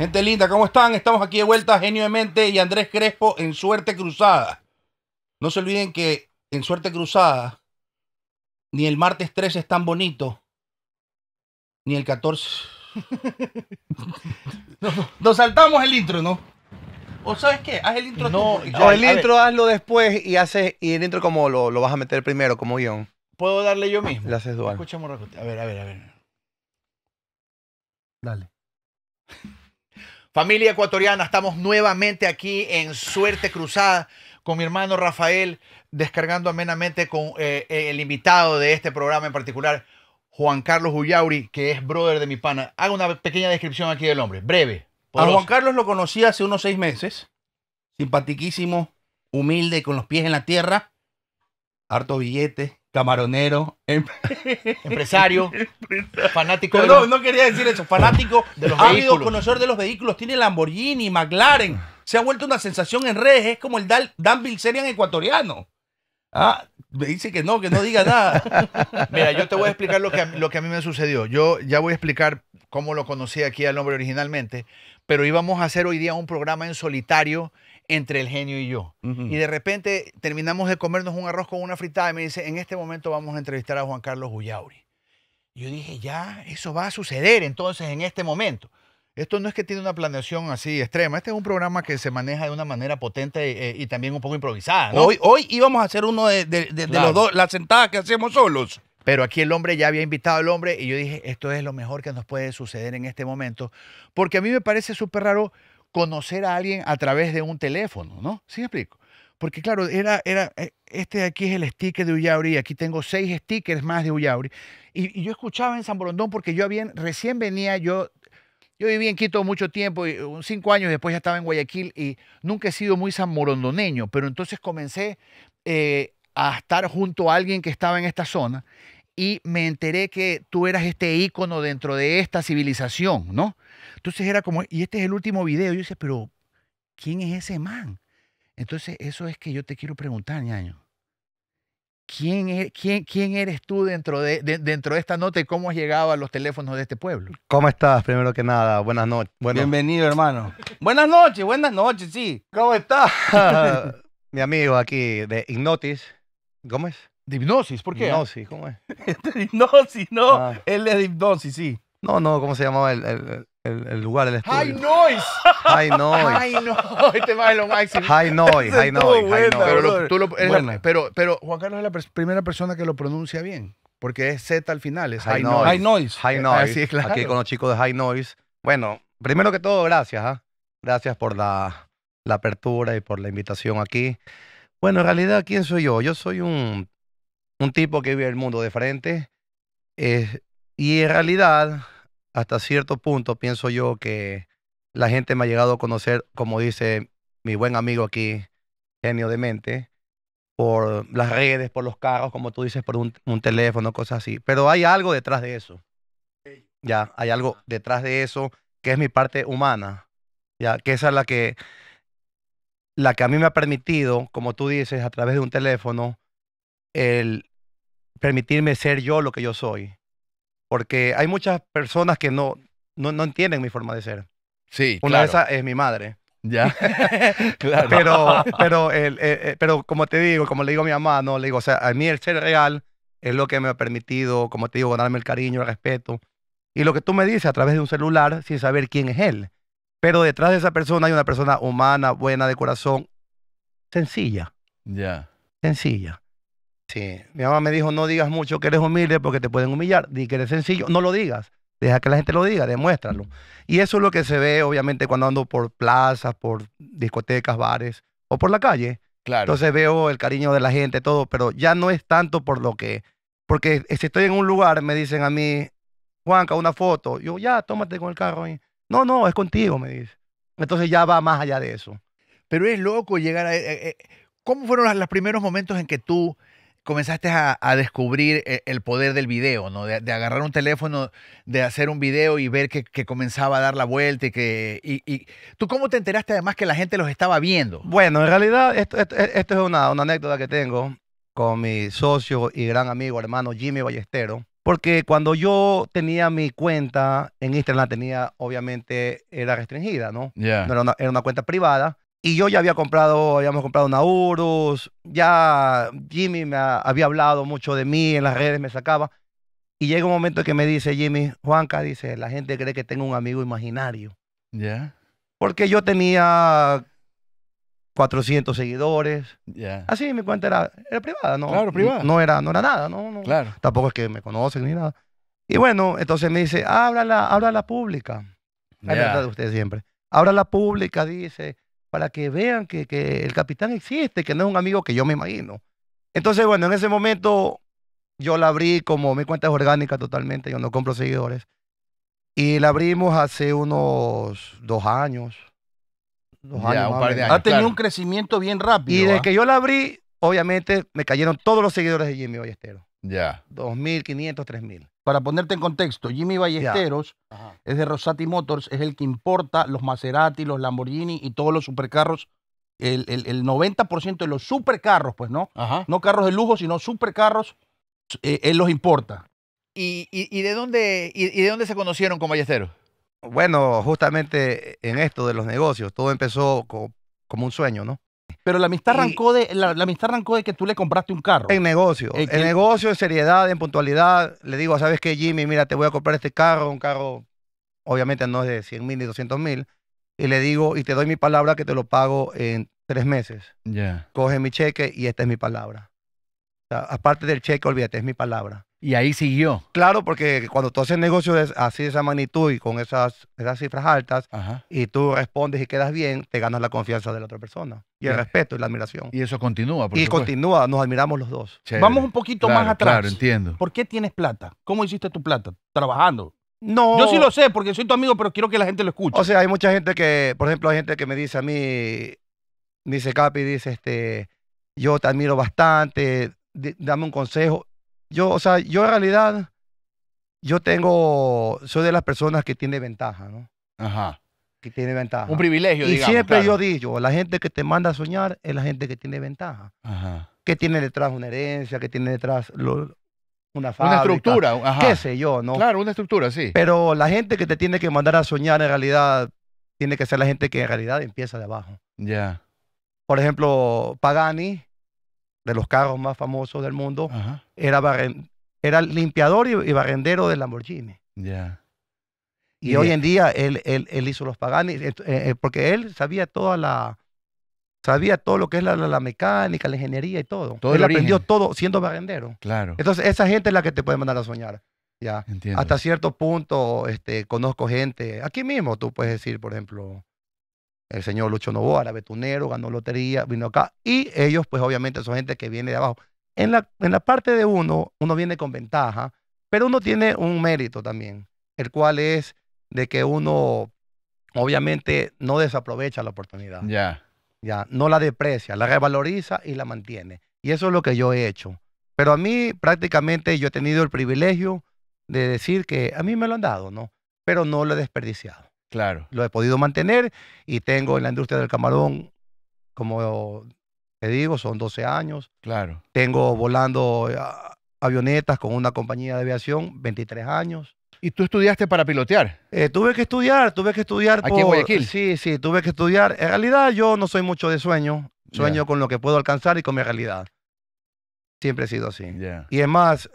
Gente linda, ¿cómo están? Estamos aquí de vuelta, Genio de Mente y Andrés Crespo en Suerte Cruzada. No se olviden que en Suerte Cruzada, ni el martes 13 es tan bonito, ni el 14. Nos, saltamos el intro, ¿no? ¿O sabes qué? Haz el intro No, el intro hazlo después y haces y el intro como lo, vas a meter primero, como guión. ¿Puedo darle yo mismo? Lo haces dual. Escuchamos A ver, a ver, a ver. Dale. Familia ecuatoriana, estamos nuevamente aquí en Suerte Cruzada con mi hermano Rafael, descargando amenamente con eh, eh, el invitado de este programa en particular, Juan Carlos Ullauri, que es brother de mi pana. Haga una pequeña descripción aquí del hombre, breve. A Juan Carlos lo conocí hace unos seis meses, simpatiquísimo, humilde, con los pies en la tierra, harto billete, camaronero, em- empresario, fanático. no, no quería decir eso, fanático, de los ávido vehículos. conocedor de los vehículos, tiene Lamborghini, McLaren, se ha vuelto una sensación en redes, es como el Dan, Dan ecuatoriano. Ah, me dice que no, que no diga nada. Mira, yo te voy a explicar lo que, a, lo que a mí me sucedió. Yo ya voy a explicar cómo lo conocí aquí al nombre originalmente, pero íbamos a hacer hoy día un programa en solitario entre el genio y yo. Y de repente terminamos de comernos un arroz con una fritada y me dice, en este momento vamos a entrevistar a Juan Carlos Ullauri. yo dije, ya, eso va a suceder entonces en este momento. Esto no es que tiene una planeación así extrema. Este es un programa que se maneja de una manera potente eh, y, también un poco improvisada. Hoy, hoy íbamos a hacer uno de, los dos, las sentadas que hacemos solos. Pero aquí el hombre ya había invitado al hombre y yo dije, esto es lo mejor que nos puede suceder en este momento. Porque a mí me parece súper raro conocer a alguien a través de un teléfono, ¿no? ¿Sí me explico? Porque claro, era, era, eh, este de aquí es el sticker de Ullauri, aquí tengo seis stickers más de Ullauri. Y, yo escuchaba en San Borondón porque yo había, recién venía, yo, yo viví en Quito mucho tiempo, y, cinco años después ya estaba en Guayaquil y nunca he sido muy sanborondoneño, pero entonces comencé eh, a estar junto a alguien que estaba en esta zona y me enteré que tú eras este ícono dentro de esta civilización, ¿no? Entonces era como, y este es el último video. Yo decía, pero ¿quién es ese man? Entonces, eso es que yo te quiero preguntar, ñaño. ¿Quién, e-, quién, quién eres tú dentro de, dentro de esta nota y cómo has llegado a los teléfonos de este pueblo? ¿Cómo estás, primero que nada? Buenas noches. Bienvenido, hermano. buenas noches, buenas noches, sí. ¿Cómo estás? Mi amigo aquí de Ignotis. ¿Cómo es? De hipnosis, ¿por qué? Hipnosis, ¿cómo es? De hipnosis, no. Ah. Él es de hipnosis, sí. No, no, ¿cómo se llamaba el, el, lugar, el High Noise. High Noise. High Noise. máximo. High Noise, High Noise. high noise. Pero, tú lo, pero, pero, Juan Carlos es la primera persona que lo pronuncia bien. Porque es Z al final, es High, high noise. High Noise. Eh, así Aquí con los chicos de High Noise. Bueno, primero que todo, gracias. ¿ah? Gracias por la, apertura y por la invitación aquí. Bueno, en realidad, ¿quién soy yo? Yo soy un, un tipo que vive el mundo de frente. Eh, y en realidad, hasta cierto punto pienso yo que la gente me ha llegado a conocer, como dice mi buen amigo aquí, genio de mente, por las redes, por los carros, como tú dices, por un, teléfono, cosas así. Pero hay algo detrás de eso. Ya, hay algo detrás de eso que es mi parte humana. Ya, que esa es la que, la que a mí me ha permitido, como tú dices, a través de un teléfono, el permitirme ser yo lo que yo soy. Porque hay muchas personas que no, no, entienden mi forma de ser. Sí, Una de esas es mi madre. Ya. claro. Pero, pero, eh, eh, pero como te digo, como le digo a mi mamá, no, le digo, o sea, a mí el ser real es lo que me ha permitido, como te digo, ganarme el cariño, el respeto. Y lo que tú me dices a través de un celular sin saber quién es él. Pero detrás de esa persona hay una persona humana, buena, de corazón, sencilla. Ya. Sencilla. Sí, mi mamá me dijo, no digas mucho que eres humilde porque te pueden humillar, di que eres sencillo, no lo digas, deja que la gente lo diga, demuéstralo. Y eso es lo que se ve obviamente cuando ando por plazas, por discotecas, bares o por la calle. Claro. Entonces veo el cariño de la gente, todo, pero ya no es tanto por lo que, porque si estoy en un lugar, me dicen a mí, Juanca, una foto, yo ya, tómate con el carro ahí. No, no, es contigo, me dice. Entonces ya va más allá de eso. Pero es loco llegar a... Eh, eh, eh, ¿Cómo fueron los primeros momentos en que tú comenzaste a, descubrir eh, el poder del video, ¿no? De, agarrar un teléfono, de hacer un video y ver que, comenzaba a dar la vuelta y que... ¿Tú cómo te enteraste además que la gente los estaba viendo? Bueno, en realidad esto, es una, anécdota que tengo con mi socio y gran amigo, hermano Jimmy Ballestero, porque cuando yo tenía mi cuenta en Instagram, la tenía obviamente, era restringida, ¿no? era una cuenta privada y yo ya había comprado, habíamos comprado una ya Jimmy me había hablado mucho de mí, en las redes me sacaba. Y llega un momento que me dice Jimmy, Juanca, dice, la gente cree que tengo un amigo imaginario. Ya. Porque yo tenía 400 seguidores. Yeah. Así mi cuenta era, era privada, ¿no? Claro, privada. No, era, no era nada, no, no, Claro. Tampoco es que me conocen ni nada. Y bueno, entonces me dice, háblala, la pública. Yeah. La de usted siempre. la pública, dice para que vean que, el capitán existe, que no es un amigo que yo me imagino. Entonces, bueno, en ese momento yo la abrí como mi cuenta es orgánica totalmente, yo no compro seguidores. Y la abrimos hace unos dos años. Dos un par de años. Ha tenido un crecimiento bien rápido. Y desde ¿ah? que yo la abrí, obviamente me cayeron todos los seguidores de Jimmy Ballesteros. Ya. 2.500, 3.000 para ponerte en contexto, Jimmy Ballesteros es de Rosati Motors, es el que importa los Maserati, los Lamborghini y todos los supercarros. El, 90% de los supercarros, pues, ¿no? No carros de lujo, sino supercarros, eh, él los importa. ¿Y, de dónde, y, de dónde se conocieron con Ballesteros? Bueno, justamente en esto de los negocios, todo empezó como un sueño, ¿no? Pero la amistad, arrancó de, la, amistad arrancó de que tú le compraste un carro. En negocio. Eh, en negocio, en seriedad, en puntualidad. Le digo, ¿sabes qué, Jimmy? Mira, te voy a comprar este carro, un carro, obviamente no es de 100 mil ni 200 mil. Y le digo, y te doy mi palabra que te lo pago en tres meses. Ya. Coge mi cheque y esta es mi palabra. aparte del cheque, olvídate, es mi palabra. Y ahí siguió. Claro, porque cuando tú haces negocios así de esa magnitud y con esas, esas cifras altas, y tú respondes y quedas bien, te ganas la confianza de la otra persona. Y el respeto y la admiración. Y eso continúa. Por y continúa, nos admiramos los dos. Vamos un poquito más atrás. Claro, entiendo. ¿Por qué tienes plata? ¿Cómo hiciste tu plata? Trabajando. No. Yo sí lo sé, porque soy tu amigo, pero quiero que la gente lo escuche. O sea, hay mucha gente que, por ejemplo, hay gente que me dice a mí, dice Capi, dice, este, yo te admiro bastante, dame un consejo yo, o sea, yo en realidad, yo tengo, soy de las personas que tiene ventaja, ¿no? Ajá. Que tiene ventaja. Un privilegio, digamos. Y siempre yo digo, la gente que te manda a soñar es la gente que tiene ventaja. Ajá. Que tiene detrás una herencia, que tiene detrás una fábrica. Una estructura, ajá. Qué sé yo, ¿no? Claro, una estructura, sí. Pero la gente que te tiene que mandar a soñar en realidad tiene que ser la gente que en realidad empieza de abajo. Ya. Por ejemplo, Pagani de los carros más famosos del mundo, era, era limpiador y, barrendero de Lamborghini. Y, hoy en día él, él, hizo los Pagani, eh, eh, eh, porque él sabía toda la, sabía todo lo que es la, mecánica, la ingeniería y todo. todo Él aprendió todo siendo barrendero. Claro. Entonces, esa gente es la que te puede mandar a soñar. Ya. Hasta cierto punto, este, conozco gente. Aquí mismo tú puedes decir, por ejemplo, el señor Lucho Novoa era betunero, ganó lotería, vino acá. Y ellos, pues obviamente, son gente que viene de abajo. En la, en la parte de uno, uno viene con ventaja, pero uno tiene un mérito también, el cual es de que uno obviamente no desaprovecha la oportunidad. Ya. Ya, no la deprecia, la revaloriza y la mantiene. Y eso es lo que yo he hecho. Pero a mí prácticamente yo he tenido el privilegio de decir que a mí me lo han dado, ¿no? Pero no lo he desperdiciado. Claro. Lo he podido mantener y tengo en la industria del camarón, como te digo, son 12 años. Claro. Tengo volando eh, avionetas con una compañía de aviación 23 años. ¿Y tú estudiaste para pilotear? Eh, tuve que estudiar, tuve que estudiar. ¿Aquí por... en Sí, sí, tuve que estudiar. En realidad yo no soy mucho de sueño. Sueño con lo que puedo alcanzar y con mi realidad. Siempre he sido así. Y es más,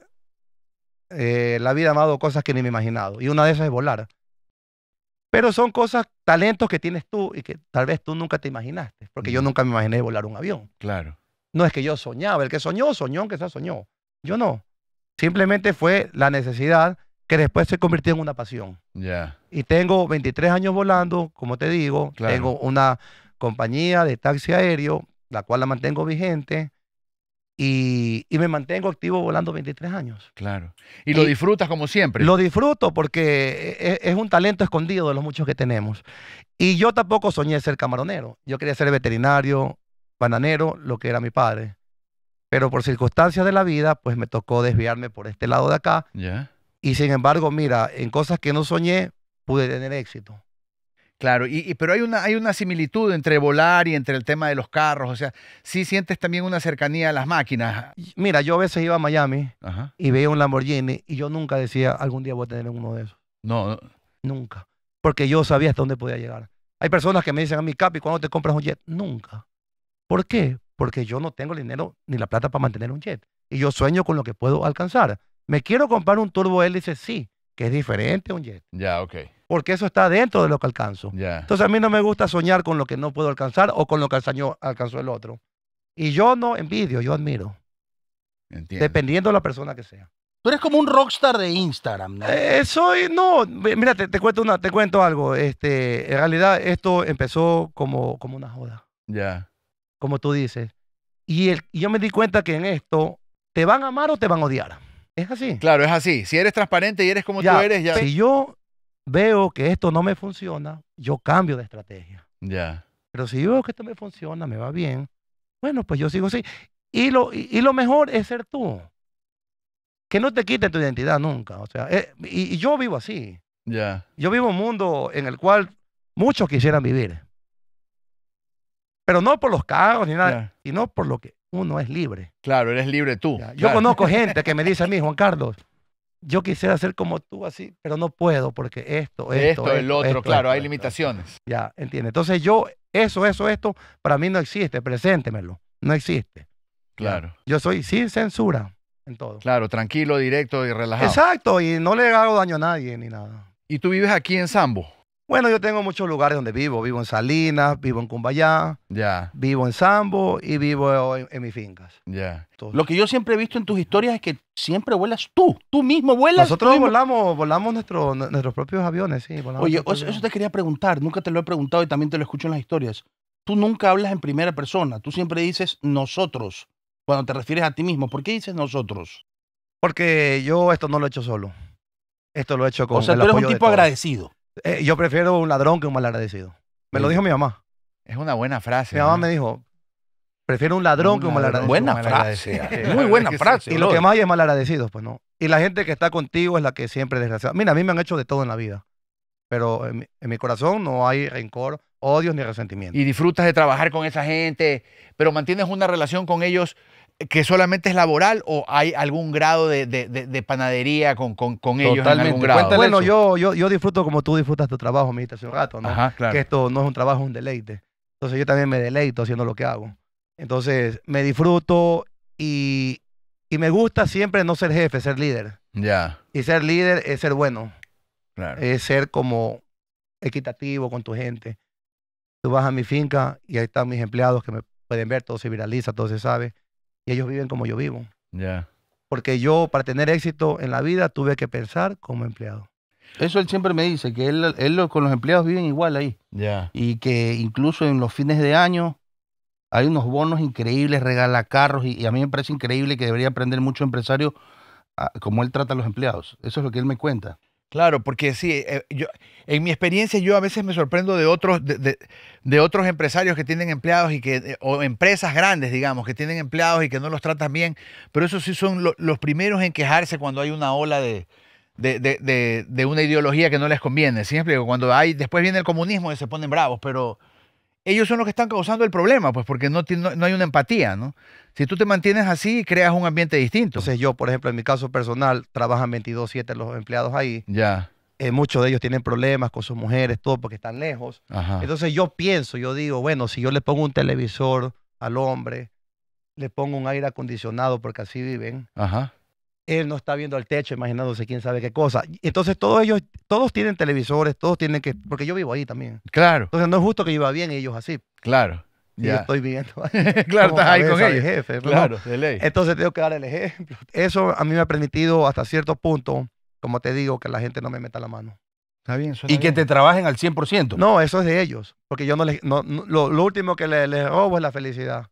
eh, la vida me ha dado cosas que ni me he imaginado. Y una de esas es volar. Pero son cosas, talentos que tienes tú y que tal vez tú nunca te imaginaste, porque yo nunca me imaginé volar un avión. Claro. No es que yo soñaba, el que soñó, soñó, que sea soñó. Yo no. Simplemente fue la necesidad que después se convirtió en una pasión. Ya. Y tengo 23 años volando, como te digo, tengo una compañía de taxi aéreo, la cual la mantengo vigente, y, me mantengo activo volando 23 años. Claro. Y, lo disfrutas como siempre. Lo disfruto porque e, e, es, un talento escondido de los muchos que tenemos. Y yo tampoco soñé ser camaronero. Yo quería ser veterinario, bananero, lo que era mi padre. Pero por circunstancias de la vida, pues me tocó desviarme por este lado de acá. Y sin embargo, mira, en cosas que no soñé, pude tener éxito. Claro, y, pero hay una, hay una similitud entre volar y entre el tema de los carros, o sea, sí sientes también una cercanía a las máquinas. Mira, yo a veces iba a Miami y veía un Lamborghini y yo nunca decía, algún día voy a tener uno de esos. No, Nunca, porque yo sabía hasta dónde podía llegar. Hay personas que me dicen a mi Capi, ¿cuándo te compras un jet? Nunca. ¿Por qué? Porque yo no tengo el dinero ni la plata para mantener un jet. Y yo sueño con lo que puedo alcanzar. ¿Me quiero comprar un turbo hélice? Sí, que es diferente a un jet. Ya, ok porque eso está dentro de lo que alcanzo. Entonces a mí no me gusta soñar con lo que no puedo alcanzar o con lo que alcanzó, el otro. Y yo no envidio, yo admiro. Dependiendo de la persona que sea. Tú eres como un rockstar de Instagram, ¿no? Eh, soy, no, mira, te, cuento una, te cuento algo. Este, en realidad esto empezó como, como una joda. Ya. Como tú dices. Y, yo me di cuenta que en esto te van a amar o te van a odiar. Es así. Claro, es así. Si eres transparente y eres como tú eres, ya. Si yo veo que esto no me funciona, yo cambio de estrategia. Ya. Pero si yo veo que esto me funciona, me va bien, bueno, pues yo sigo así. Y lo, y, lo mejor es ser tú. Que no te quiten tu identidad nunca. O sea, eh, y, yo vivo así. Ya. Yo vivo un mundo en el cual muchos quisieran vivir. Pero no por los cargos ni nada, Y sino por lo que uno es libre. Claro, eres libre tú. Yo conozco gente que me dice a mí, Juan Carlos, yo quisiera ser como tú así, pero no puedo porque esto, esto, esto, esto el otro, claro, hay limitaciones. Ya, entiende. Entonces yo eso, eso, esto para mí no existe, preséntemelo, no existe. Claro. yo soy sin censura en todo. Claro, tranquilo, directo y relajado. Exacto, y no le hago daño a nadie ni nada. ¿Y tú vives aquí en Sambo? Bueno, yo tengo muchos lugares donde vivo. Vivo en Salinas, vivo en Cumbayá, vivo en Sambo y vivo en, mis fincas. Ya. Lo que yo siempre he visto en tus historias es que siempre vuelas tú, tú mismo vuelas. Nosotros volamos, volamos nuestros propios aviones, sí. Oye, eso, te quería preguntar, nunca te lo he preguntado y también te lo escucho en las historias. Tú nunca hablas en primera persona, tú siempre dices nosotros cuando te refieres a ti mismo. ¿Por qué dices nosotros? Porque yo esto no lo he hecho solo. Esto lo he hecho con O sea, tú eres un tipo agradecido. Eh, yo prefiero un ladrón que un mal agradecido. Me lo dijo mi mamá. Es una buena frase. Mi mamá me dijo, prefiero un ladrón que un agradecido. Buena frase. Muy buena frase. Y lo que más hay es malagradecidos, pues no. Y la gente que está contigo es la que siempre desgraciada. Mira, a mí me han hecho de todo en la vida. Pero en mi, corazón no hay rencor, odios ni resentimiento. Y disfrutas de trabajar con esa gente, pero mantienes una relación con ellos que solamente es laboral o hay algún grado de, de, panadería con, con, ellos en algún grado? bueno, yo, yo, yo, disfruto como tú disfrutas tu trabajo, me dijiste hace un rato, ¿no? Que esto no es un trabajo, es un deleite. Entonces yo también me deleito haciendo lo que hago. Entonces me disfruto y, y me gusta siempre no ser jefe, ser líder. Ya. Y ser líder es ser bueno. Claro. Es ser como equitativo con tu gente. Tú vas a mi finca y ahí están mis empleados que me pueden ver, todo se viraliza, todo se sabe y ellos viven como yo vivo. Ya. Porque yo, para tener éxito en la vida, tuve que pensar como empleado. Eso él siempre me dice, que él, con los empleados viven igual ahí. Ya. Y que incluso en los fines de año hay unos bonos increíbles, regala carros, y, a mí me parece increíble que debería aprender mucho empresario ah, como él trata a los empleados. Eso es lo que él me cuenta. Claro, porque sí, eh, yo, en mi experiencia yo a veces me sorprendo de otros, de, otros empresarios que tienen empleados y que, eh, o empresas grandes, digamos, que tienen empleados y que no los tratan bien, pero esos sí son los primeros en quejarse cuando hay una ola de, de, una ideología que no les conviene, ¿sí? Cuando hay, después viene el comunismo y se ponen bravos, pero ellos son los que están causando el problema, pues porque no, no, hay una empatía, ¿no? Si tú te mantienes así, creas un ambiente distinto. Entonces yo, por ejemplo, en mi caso personal, trabajan 22-7 los empleados ahí. Ya. Eh, muchos de ellos tienen problemas con sus mujeres, todo, porque están lejos. Ajá. Entonces yo pienso, yo digo, bueno, si yo le pongo un televisor al hombre, le pongo un aire acondicionado porque así viven, Ajá él no está viendo al techo, imaginándose quién sabe qué cosa. Entonces todos ellos, todos tienen televisores, todos tienen que, porque yo vivo ahí también. Claro. Entonces no es justo que viva bien ellos así. Claro. yo estoy viviendo ahí. claro, estás ahí con ellos. Jefe, claro, de ley. Entonces tengo que dar el ejemplo. Eso a mí me ha permitido hasta cierto punto, como te digo, que la gente no me meta la mano. Está bien, y que te trabajen al 100%. No, eso es de ellos, porque yo no les, no, lo, último que les robo es la felicidad.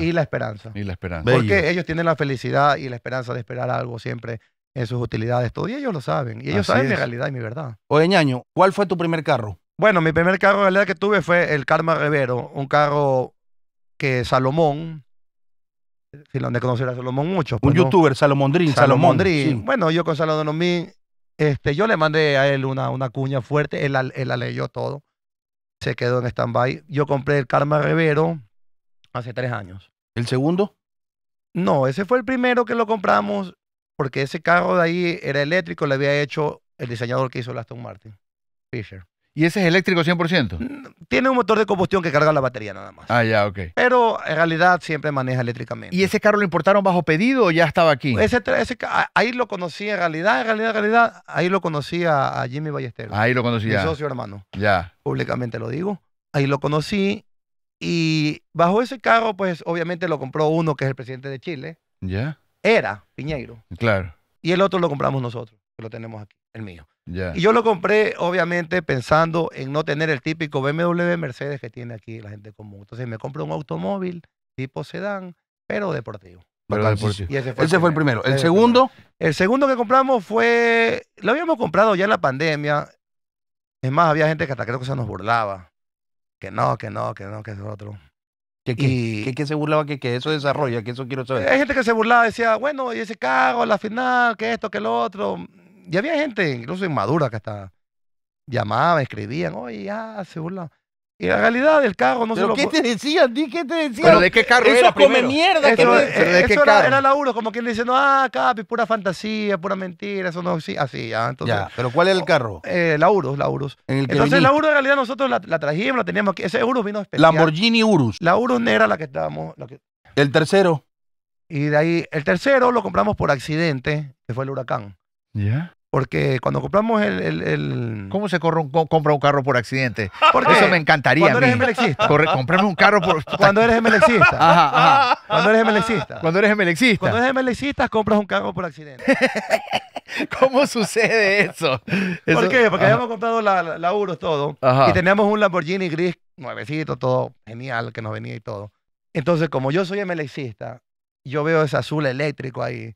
Y la esperanza. Y la esperanza. Porque ellos tienen la felicidad y la esperanza de esperar algo siempre en sus utilidades. Todo y ellos lo saben. Y ellos saben mi realidad y mi verdad. Oye, ñaño, ¿cuál fue tu primer carro? Bueno, mi primer carro en realidad que tuve fue el Karma Revero, un carro que Salomón, si lo han de conocer a Salomón mucho. Pues, un youtuber, Salomón salomondrín Bueno, yo con Salomón este, yo le mandé a él una, una cuña fuerte, él la, leyó todo, se quedó en stand-by. Yo compré el Karma Revero Hace tres años. ¿El segundo? No, ese fue el primero que lo compramos porque ese carro de ahí era eléctrico, lo había hecho el diseñador que hizo el Aston Martin, Fisher. ¿Y ese es eléctrico 100%? Tiene un motor de combustión que carga la batería nada más. Ah, ya, ok. Pero en realidad siempre maneja eléctricamente. ¿Y ese carro lo importaron bajo pedido o ya estaba aquí? Ese, ese ahí lo conocí en realidad, en realidad, en realidad, ahí lo conocí a, Jimmy Ballesteros. Ahí lo conocí Mi socio hermano. Ya. Públicamente lo digo. Ahí lo conocí y bajo ese carro, pues obviamente lo compró uno que es el presidente de Chile. Ya. Era Piñeiro. Claro. Y el otro lo compramos nosotros, que lo tenemos aquí, el mío. Y yo lo compré, obviamente, pensando en no tener el típico BMW Mercedes que tiene aquí la gente común. Entonces me compré un automóvil tipo sedán, pero deportivo. Pero deportivo. ese fue, el, primero. ¿El, segundo? El segundo que compramos fue. Lo habíamos comprado ya en la pandemia. Es más, había gente que hasta creo que se nos burlaba que no, que no, que no, que es otro. Que, y, que, se burlaba que, que eso desarrolla, que eso quiero saber. Hay gente que se burlaba, decía, bueno, y ese cago, la final, que esto, que lo otro. Y había gente, incluso inmadura, que hasta llamaba, escribían, oye, ya, se burla y la realidad, del carro no se lo... ¿Qué te decían? Di, ¿Qué te decían? ¿Pero de qué carro Eso come mierda. Eso, eh, ¿pero de qué era, carro? era como quien dice, no, ah, capi, pura fantasía, pura mentira, eso no sí, así, ya. Entonces, ya, ¿Pero cuál es el carro? Eh, la Urus, la Urus. Entonces, la Urus en realidad nosotros la, trajimos, la teníamos aquí. Ese Urus vino especial. Lamborghini Urus. La Urus era la que estábamos... ¿El tercero? Y de ahí, el tercero lo compramos por accidente, que fue el huracán. ¿Ya? Porque cuando compramos el. ¿Cómo se corre compra un carro por accidente? Porque eso eh, me encantaría. Cuando eres MLXista. Compramos un carro por. Cuando eres MLXista. Ajá, ajá. Cuando eres MLXista. Cuando eres MLXista. Cuando eres MLXista, compras un carro por accidente. ¿Cómo sucede eso? ¿Por qué? Porque habíamos comprado la, todo. Y teníamos un Lamborghini gris nuevecito, todo genial, que nos venía y todo. Entonces, como yo soy MLXista, yo veo ese azul eléctrico ahí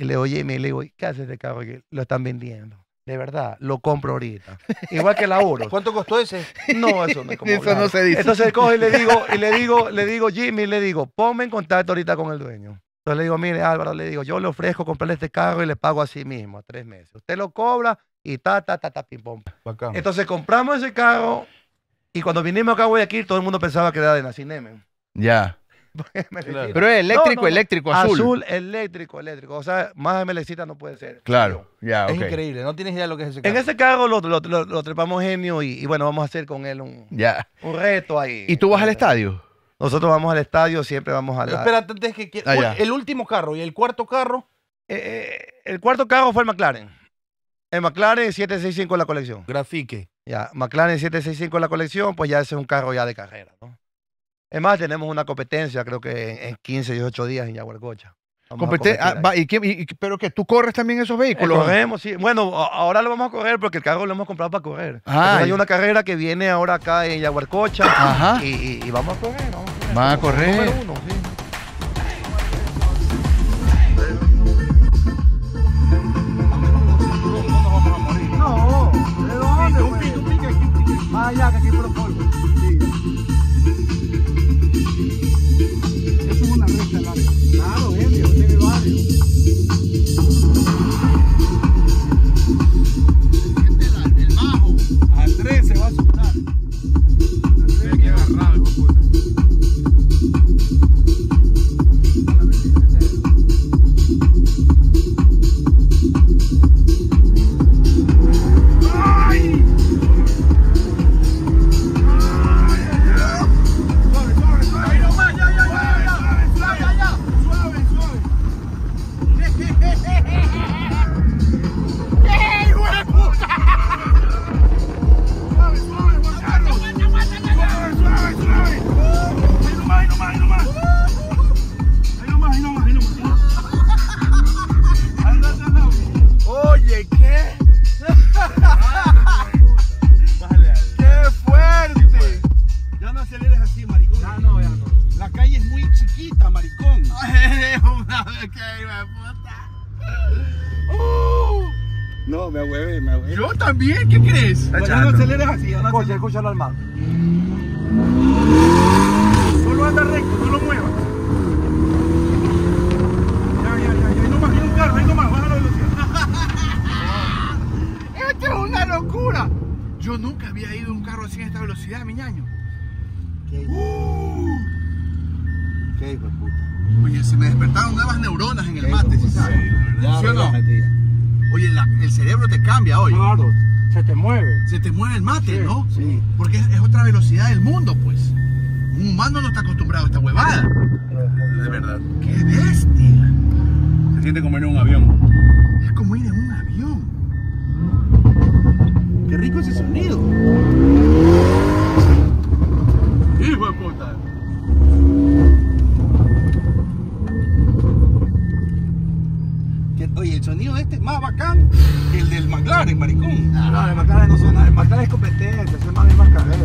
y le oye, me le digo, ¿qué hace este carro aquí? Lo están vendiendo. De verdad, lo compro ahorita. Igual que la Oro. ¿Cuánto costó ese? No, eso no se dice. Entonces y le digo, y le digo, le digo, Jimmy, le digo, ponme en contacto ahorita con el dueño. Entonces le digo, mire, Álvaro, le digo, yo le ofrezco comprarle este carro y le pago a sí mismo a tres meses. Usted lo cobra y ta, ta, ta, ta, pim, pom. Entonces compramos ese carro y cuando vinimos acá a Guayaquil, todo el mundo pensaba que era de Nacineme. Ya. Pero es eléctrico, eléctrico, azul. Azul, eléctrico, eléctrico. O sea, más de melecita no puede ser. Claro, ya, Es increíble, no tienes idea de lo que es ese carro. En ese carro lo, trepamos genio y, bueno, vamos a hacer con él un, un reto ahí. ¿Y tú vas al eh, estadio? Nosotros vamos al estadio, siempre vamos al. Espérate, antes que. Ah, el último carro y el cuarto carro. Eh, eh, el cuarto carro fue el McLaren. El McLaren 765 en la colección. Grafique. Ya, McLaren 765 en la colección, pues ya ese es un carro ya de carrera, ¿no? Es más, tenemos una competencia, creo que en, 15, 18 días en Yaguarcocha. Ah, ¿y, qué, pero que tú corres también esos eh, vehículos. Eh, corremos, sí. Bueno, ahora lo vamos a correr porque el carro lo hemos comprado para correr. hay una carrera que viene ahora acá en Yaguarcocha. Y, y, vamos a correr. Vamos a correr. a uno, sí. No, Oye, el cerebro te cambia hoy. Claro, se te mueve. Se te mueve el mate, ¿no? Sí. Porque es, otra velocidad del mundo, pues. Un humano no está acostumbrado a esta huevada. De verdad. ¡Qué bestia! Se siente como ir en un avión. Es como ir en un avión. ¡Qué rico ese sonido! ¡Hijo de Oye, el sonido de este es más bacán que el del McLaren, maricón. Ah, no, el McLaren no suena. El McLaren es competente, es más de más carrera,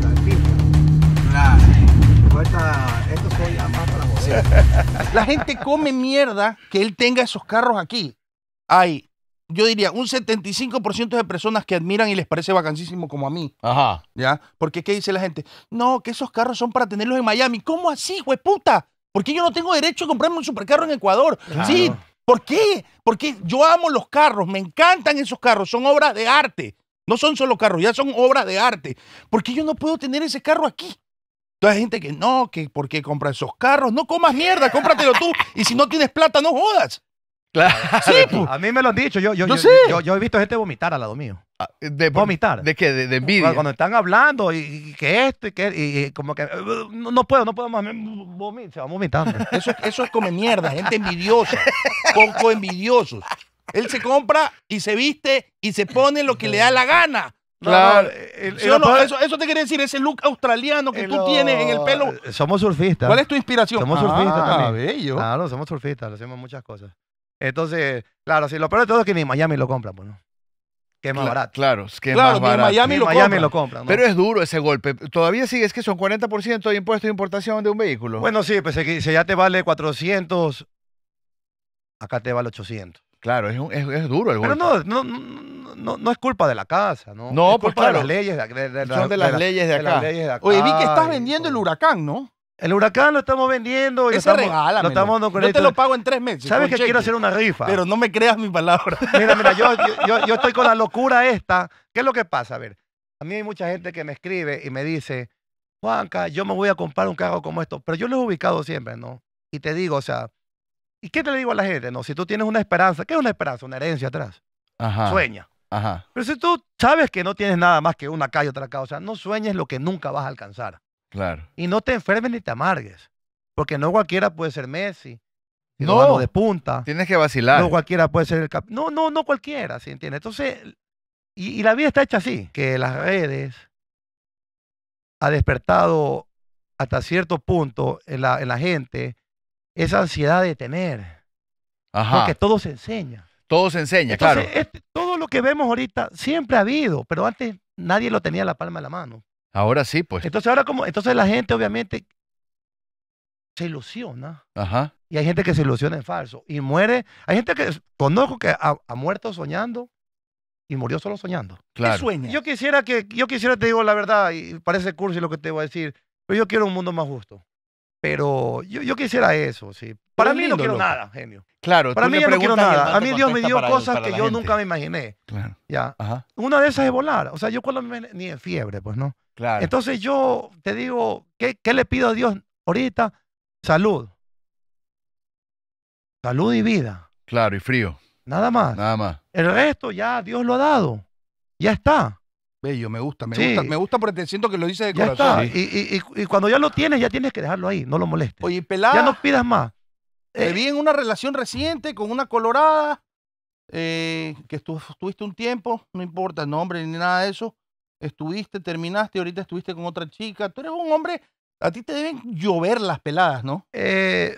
Claro. esto soy más para La gente come mierda que él tenga esos carros aquí. Hay, yo diría, un 75% de personas que admiran y les parece bacanísimo como a mí. Ajá. ¿Ya? Porque ¿qué dice la gente? No, que esos carros son para tenerlos en Miami. ¿Cómo así, puta? Porque yo no tengo derecho a comprarme un supercarro en Ecuador. Sí, ¿Por qué? Porque yo amo los carros, me encantan esos carros, son obras de arte. No son solo carros, ya son obras de arte. ¿Por qué yo no puedo tener ese carro aquí? Toda hay gente que no, que por qué compra esos carros. No comas mierda, cómpratelo tú. Y si no tienes plata, no jodas. Claro. Sí, pues. A mí me lo han dicho. Yo, yo, he visto gente vomitar al lado mío. Ah, de, ¿Vomitar? ¿De qué? ¿De, envidia? Cuando están hablando y, que esto y que y, como que uh, no, puedo, no puedo más, se va vomitando. Eso, es come mierda, gente envidiosa, poco envidiosos. Él se compra y se viste y se pone lo que le da la gana. Claro, Eso, te quiere decir, ese look australiano que tú tienes en el pelo. Somos surfistas. ¿Cuál es tu inspiración? Somos surfistas ah, también. bello. Claro, somos surfistas, hacemos muchas cosas. Entonces, claro, si lo peor de todo es que ni Miami lo compran, pues, ¿no? Que es más barato. Claro, es que más barato. Miami, Ni lo, Miami lo compran. ¿no? Pero es duro ese golpe. Todavía sigue, es que son 40% de impuestos de importación de un vehículo. Bueno, sí, pues si ya te vale 400, acá te vale 800. claro, es, es- duro el golpe. Pero no, no, no, no, es culpa de la casa, ¿no? No, es pues, las leyes. De, Son de las leyes de acá. Oye, vi que estás vendiendo el huracán, ¿no? El huracán lo estamos vendiendo y lo Yo te lo pago en tres meses. ¿Sabes que quiero hacer una rifa? Pero no me creas mi palabra. Mira, mira, yo, estoy con la locura esta. ¿Qué es lo que pasa? A ver, a mí hay mucha gente que me escribe y me dice, Juanca, yo me voy a comprar un carro como esto. Pero yo lo he ubicado siempre, ¿no? Y te digo, o sea, ¿y qué te le digo a la gente? No, si tú tienes una esperanza, ¿qué es una esperanza? Una herencia atrás. Ajá. Sueña. Ajá. Pero si tú sabes que no tienes nada más que una calle otra calle, o sea, no sueñes lo que nunca vas a alcanzar. Claro. Y no te enfermes ni te amargues. Porque no cualquiera puede ser Messi. No. de punta. Tienes que vacilar. No cualquiera puede ser el No, no, no cualquiera, ¿sí entiendes? Entonces, y, la vida está hecha así, que las redes ha despertado hasta cierto punto en la, la gente esa ansiedad de tener. Porque todo se enseña. Todo se enseña, claro. Este, todo lo que vemos ahorita siempre ha habido, pero antes nadie lo tenía en la palma de la mano. Ahora sí, pues. Entonces, ahora como, entonces la gente obviamente se ilusiona. Ajá. Y hay gente que se ilusiona en falso y muere. Hay gente que conozco que ha, muerto soñando y murió solo soñando. Claro. ¿Qué sueña? Yo quisiera que, yo quisiera, te digo la verdad, y parece cursi lo que te voy a decir, pero yo quiero un mundo más justo. Pero yo, yo quisiera eso, sí. Para mí no quiero nada, genio. Claro, para mí no quiero nada. A mí Dios me dio cosas que yo nunca me imaginé. Claro. Ya. Ajá. Una de esas es volar. O sea, yo cuando me ni en fiebre, pues no. Entonces yo te digo, ¿qué, le pido a Dios ahorita? Salud. Salud y vida. Claro, y frío. Nada más. Nada más. El resto ya Dios lo ha dado. Ya está. Bello, me gusta, me gusta, me gusta porque siento que lo dice de ya corazón. Está. Y, cuando ya lo tienes, ya tienes que dejarlo ahí, no lo molestes. Oye, pelada. Ya no pidas más. Te eh, vi en una relación reciente con una colorada, eh, que estuviste un tiempo, no importa el nombre ni nada de eso estuviste, terminaste, ahorita estuviste con otra chica. Tú eres un hombre, a ti te deben llover las peladas, ¿no? Eh,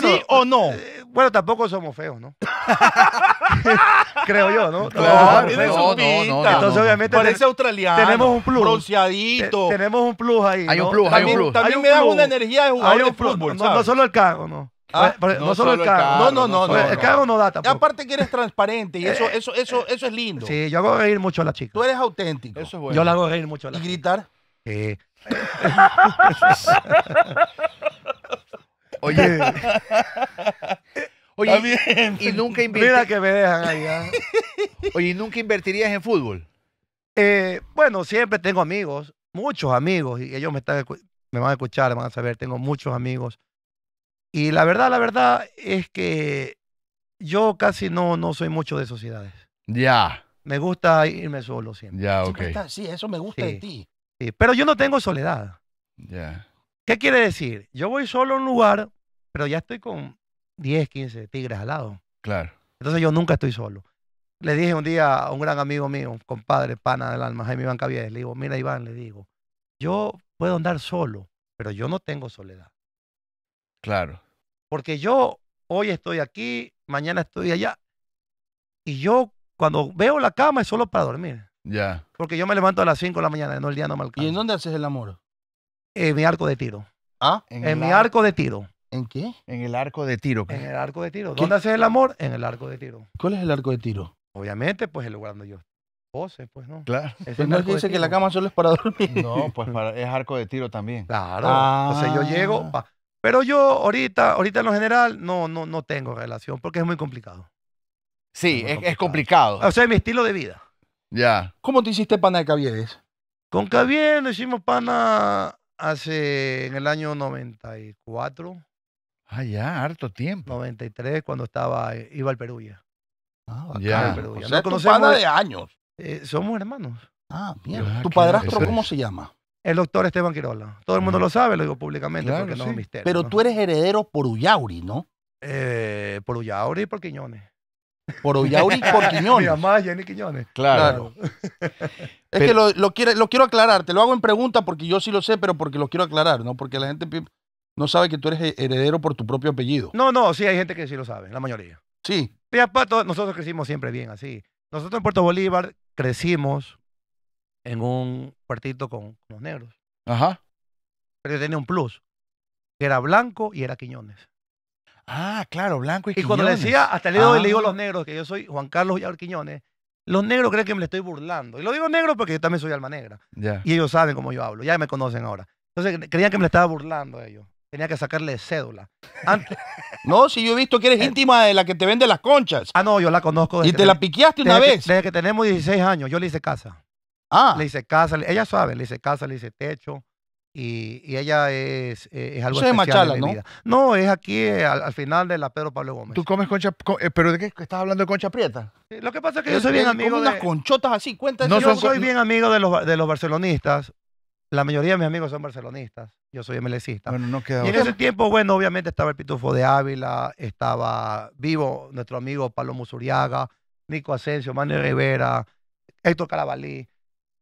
¿Sí o no? Eh, bueno, tampoco somos feos, ¿no? Creo yo, ¿no? Claro, no, no, Entonces, obviamente. Parece australiano. Tenemos un plus. Bronceadito. tenemos un plus ahí. Hay un plus, hay un plus. También, me da una energía de jugador hay un de fútbol. No, no solo el cargo, ¿no? no, no, solo el carro. No, no, no. el carro no da tampoco. Aparte que eres transparente y eso, eh, eso, eso, eso es lindo. Sí, yo hago reír mucho a la chica. Tú eres auténtico. Eso es bueno. Yo la hago reír mucho a la ¿Y chica. ¿Y gritar? Sí. Oye. Oye, y nunca Mira que me dejan allá. ¿ah? Oye, ¿y nunca invertirías en fútbol? Eh, bueno, siempre tengo amigos, muchos amigos, y ellos me, están, me van a escuchar, van a saber, tengo muchos amigos y la verdad, la verdad es que yo casi no, no soy mucho de sociedades. Ya. Me gusta irme solo siempre. Ya, ok. Sí, eso me gusta de ti. Pero yo no tengo soledad. Ya. ¿Qué quiere decir? Yo voy solo a un lugar, pero ya estoy con 10, 15 tigres al lado. Claro. Entonces yo nunca estoy solo. Le dije un día a un gran amigo mío, compadre, pana del alma, Jaime Iván Cavier. le digo, mira Iván, le digo, yo puedo andar solo, pero yo no tengo soledad. Claro. Porque yo hoy estoy aquí, mañana estoy allá. Y yo cuando veo la cama es solo para dormir. Ya. Porque yo me levanto a las 5 de la mañana, no el día no me ¿Y en dónde haces el amor? En mi arco de tiro. ¿Ah? En, mi arco de tiro. ¿En qué? En el arco de tiro. Pues. En el arco de tiro. ¿Dónde haces el amor? En el arco de tiro. ¿Cuál es el arco de tiro? Obviamente, pues el lugar donde yo pose, pues no. Claro. Es pues no que dice que la cama solo es para dormir. No, pues es arco de tiro también. Claro. Entonces yo llego, ah. Pero yo ahorita, ahorita en lo general, no, no, no tengo relación porque es muy complicado. Sí, es, complicado. O sea, es mi estilo de vida. Ya. ¿Cómo te hiciste pana de Caviedes? Con Caviedes nos hicimos pana hace en el año 94, Ah, ya, harto tiempo. 93, cuando estaba, eh, iba al Perú ya. Ah, va Ya. O sea, pana de años. Eh, somos hermanos. Ah, mierda. ¿Tu padrastro cómo se llama? el doctor Esteban Quirola. Todo el mundo lo sabe, lo digo públicamente porque no es un misterio. Pero tú eres heredero por Ullauri, ¿no? Eh, por Ullauri y por Quiñones. Por Ullauri y por Quiñones. Mi mamá Jenny Quiñones. Claro. es que lo, quiero, lo aclarar. Te lo hago en pregunta porque yo sí lo sé, pero porque lo quiero aclarar, ¿no? Porque la gente no sabe que tú eres heredero por tu propio apellido. No, no, sí, hay gente que sí lo sabe, la mayoría. Sí. Pato, nosotros crecimos siempre bien así. Nosotros en Puerto Bolívar crecimos en un cuartito con, los negros. Ajá. Pero tenía un plus, que era Blanco y era Quiñones. Ah, claro, Blanco y, Quiñones. Y cuando decía, hasta le, día hoy le digo a los ah. negros que yo soy Juan Carlos y Quiñones, los negros creen que me le estoy burlando. Y lo digo negro porque yo también soy alma negra. Y ellos saben cómo yo hablo, ya me conocen ahora. Entonces creían que me estaba burlando a ellos. Tenía que sacarle cédula. no, si yo he visto que eres eh. íntima de la que te vende las conchas. Ah, no, yo la conozco. Desde y te la piqueaste una vez. desde que tenemos 16 años, yo le hice casa. Ah. Le dice casa, ella sabe, le dice casa, le hice techo. Y, ella es, eh, es algo especial ¿no? No, es aquí eh, al, final de la Pedro Pablo Gómez. ¿Tú comes concha? Eh, ¿Pero de qué estás hablando de concha prieta? Lo que pasa es que yo soy bien amigo unas conchotas así, No yo soy bien amigo de los, barcelonistas. La mayoría de mis amigos son barcelonistas. Yo soy emelecista Bueno, no queda. Y en ese tiempo, bueno, obviamente estaba el Pitufo de Ávila, estaba vivo nuestro amigo Pablo Musuriaga, Nico Asensio, Manuel Rivera, Héctor Carabalí.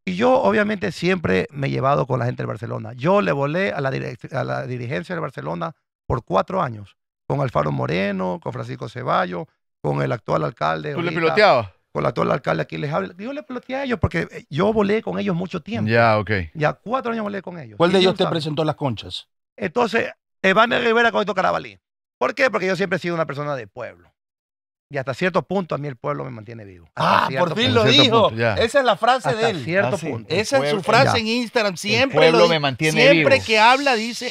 Y yo obviamente siempre me he llevado con la gente de Barcelona. Yo le volé a la, a la dirigencia de Barcelona por cuatro años, con Alfaro Moreno, con Francisco Ceballos, con el actual alcalde. ¿Tú le piloteabas? Con el actual alcalde aquí les habla. Yo le piloteé a ellos porque eh, yo volé con ellos mucho tiempo. Ya, ok. Ya cuatro años volé con ellos. ¿Cuál de ellos te presentó las conchas? Entonces, Evander Rivera con esto Carabalí. ¿Por qué? Porque yo siempre he sido una persona de pueblo. Y hasta cierto punto a mí el pueblo me mantiene vivo. ah, por fin lo dijo. Esa es la frase de él. cierto ah, Esa es su frase en Instagram. Siempre el pueblo me mantiene Siempre que habla dice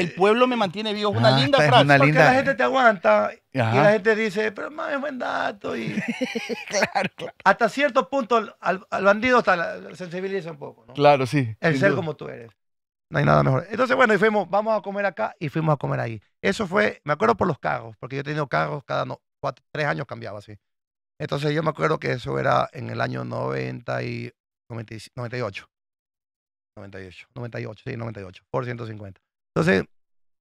el, pueblo me mantiene vivo. una ah, linda frase. porque la gente te aguanta y la gente dice, pero más es buen dato. claro, Hasta cierto punto al, al bandido hasta la, sensibiliza un poco. Claro, sí. El ser como tú eres. No hay nada mejor. Entonces, bueno, y fuimos, vamos a comer acá y fuimos a comer ahí. Eso fue, me acuerdo por los carros, porque yo he tenido carros cada no, tres años cambiaba así. Entonces yo me acuerdo que eso era en el año 90 y 98. 98, 98, sí, 98, por 150. Entonces,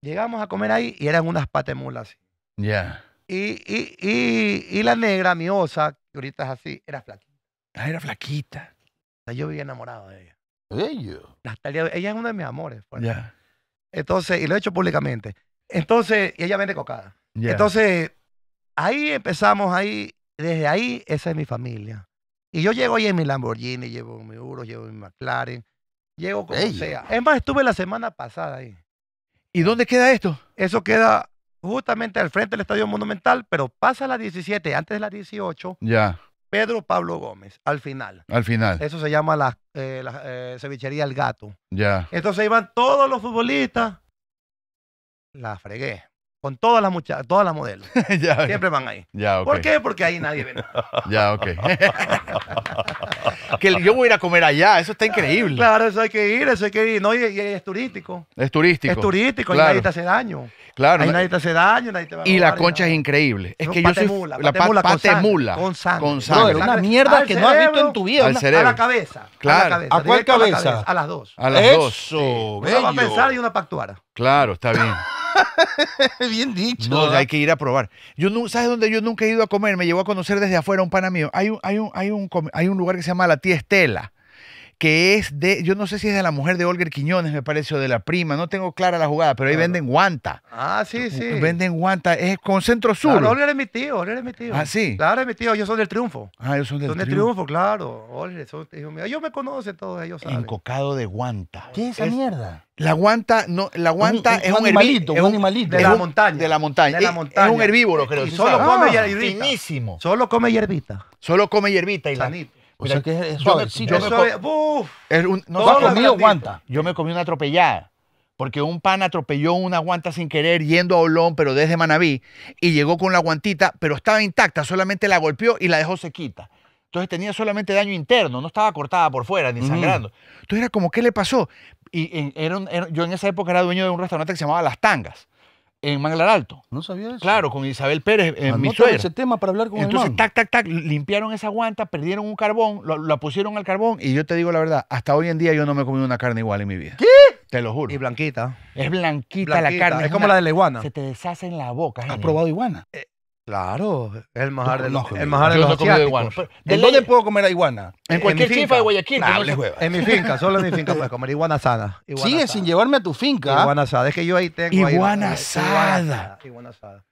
llegamos a comer ahí y eran unas patemulas. Ya. Y, y, la negra, miosa que ahorita es así, era flaquita. Ah, era flaquita. O sea, yo vivía enamorado de ella. ¿De ella? Ella es uno de mis amores. Pues. Ya. Entonces, y lo he hecho públicamente. Entonces, y ella vende cocada. Ya. Entonces, Ahí empezamos, ahí, desde ahí, esa es mi familia. Y yo llego ahí en mi Lamborghini, llevo mi Uro, llevo mi McLaren, llego como sea. Es más, estuve la semana pasada ahí. ¿Y dónde queda esto? Eso queda justamente al frente del Estadio Monumental, pero pasa a las 17, antes de las 18. Ya. Pedro Pablo Gómez, al final. Al final. Eso se llama la, eh, la eh, cevichería El Gato. Ya. Entonces iban todos los futbolistas. La fregué con todas las muchachas, todas las modelos. Siempre van ahí. ¿Por qué? Porque ahí nadie ve ya, ok. que yo voy a ir a comer allá, eso está increíble. Claro, eso hay que ir, eso hay que ir. No, y, es turístico. Es turístico. Es turístico, claro. y nadie te hace daño. Claro. Ahí nadie te hace daño, nadie te va a Y la concha es increíble. Es que yo soy la patemula, con patemula con sangre. Con sangre. una mierda que no has visto en tu vida. Al cerebro. A la cabeza. Claro. A, cabeza, ¿A cuál cabeza? A, las dos. A las dos. Eso, pensar y una para Claro, está bien. Bien dicho. No, hay que ir a probar. Yo no, ¿Sabes dónde yo nunca he ido a comer? Me llegó a conocer desde afuera un pan amigo Hay un, hay un, hay un, hay un lugar que se llama La Tía Estela que es de, yo no sé si es de la mujer de Olger Quiñones, me parece, o de la prima, no tengo clara la jugada, pero ahí venden guanta. Ah, sí, sí. Venden guanta, es con Centro Sur. Claro, Olger es mi tío, Olger es mi tío. Ah, sí. Claro, es mi tío, ellos son del triunfo. Ah, ellos son del triunfo. Son del triunfo, claro. Olger, son, ellos me conocen todos, ellos saben. Encocado de guanta. ¿Qué es esa mierda? La guanta, no, la guanta es, un, animalito, es un, animalito. De la, montaña, de la montaña. De la montaña. Es, un herbívoro, creo. Y solo come ah, hierbita. Solo come hierbita. Solo come hierbita y la, no Yo me comí una atropellada. Porque un pan atropelló una guanta sin querer yendo a Olón, pero desde Manabí, y llegó con la guantita, pero estaba intacta, solamente la golpeó y la dejó sequita. Entonces tenía solamente daño interno, no estaba cortada por fuera ni sangrando. Entonces era como, ¿qué le pasó? Y, yo en esa época era dueño de un restaurante que se llamaba Las Tangas en Manglar Alto. No sabía eso. Claro, con Isabel Pérez, eh, en mi suegra. ese tema para hablar con Entonces, tac, tac, tac, limpiaron esa guanta, perdieron un carbón, lo, la pusieron al carbón y yo te digo la verdad, hasta hoy en día yo no me he comido una carne igual en mi vida. ¿Qué? Te lo juro. Y blanquita. Es blanquita, la carne. Es, como la de la iguana. Se te deshace en la boca. ¿Has probado iguana? Eh, Claro, el majar de los, el majar de los asiáticos. De dónde puedo comer iguana? En cualquier chifa de Guayaquil. En mi finca, solo en mi finca puedes comer iguana asada. Sigue sin llevarme a tu finca. Iguana asada, es que yo ahí tengo... Eh, iguana asada. Iguana asada.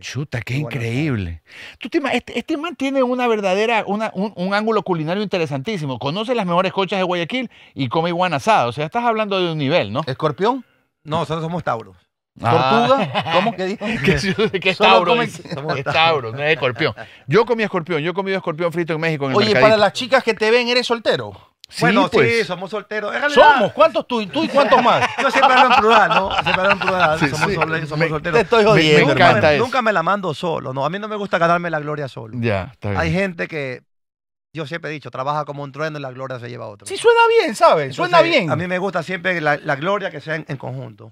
Chuta, qué increíble. Tú te, este, este, man tiene una verdadera, una, un, ángulo culinario interesantísimo. Conoce las mejores cochas de Guayaquil y come iguana asada. O sea, estás hablando de un nivel, ¿no? ¿Escorpión? No, nosotros somos tauros. Ah. ¿Tortuga? ¿Cómo que dijo? que, es Tauro. Come... Es Tauro, no es escorpión. Yo comí escorpión, yo comí comido escorpión frito en México Oye, para las chicas que te ven, ¿eres soltero? Sí, bueno, sí, pues. somos solteros. somos, ¿cuántos tú, y tú y cuántos más? Yo siempre hablo en plural, ¿no? Siempre hablo en plural. somos, somos solteros. Te estoy jodiendo. nunca, nunca, me la mando solo, ¿no? A mí no me gusta ganarme la gloria solo. Ya, está bien. Hay gente que yo siempre he dicho, trabaja como un trueno y la gloria se lleva a otro. Sí, suena bien, ¿sabes? suena bien. A mí me gusta siempre la, gloria que sea en, conjunto.